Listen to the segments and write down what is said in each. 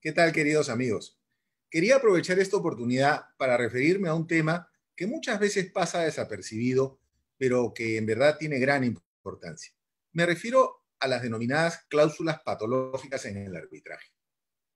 ¿Qué tal, queridos amigos? Quería aprovechar esta oportunidad para referirme a un tema que muchas veces pasa desapercibido, pero que en verdad tiene gran importancia. Me refiero a las denominadas cláusulas patológicas en el arbitraje.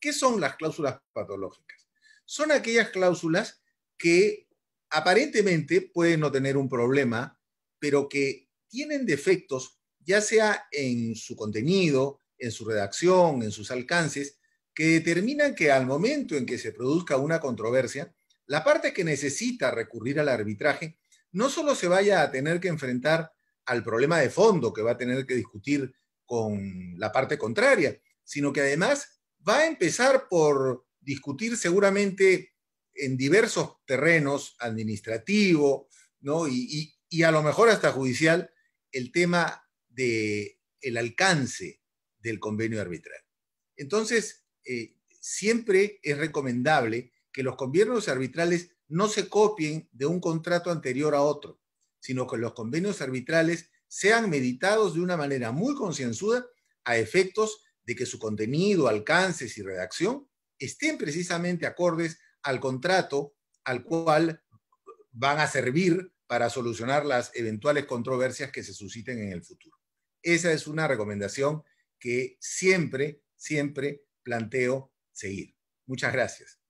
¿Qué son las cláusulas patológicas? Son aquellas cláusulas que aparentemente pueden no tener un problema, pero que tienen defectos, ya sea en su contenido, en su redacción, en sus alcances, que determinan que al momento en que se produzca una controversia, la parte que necesita recurrir al arbitraje no solo se vaya a tener que enfrentar al problema de fondo que va a tener que discutir con la parte contraria, sino que además va a empezar por discutir seguramente en diversos terrenos, administrativo, ¿no? y, a lo mejor hasta judicial, el tema del el alcance del convenio arbitral. Entonces, eh, siempre es recomendable que los convenios arbitrales no se copien de un contrato anterior a otro, sino que los convenios arbitrales sean meditados de una manera muy concienzuda a efectos de que su contenido, alcances y redacción estén precisamente acordes al contrato al cual van a servir para solucionar las eventuales controversias que se susciten en el futuro. Esa es una recomendación que siempre, siempre planteo seguir. Muchas gracias.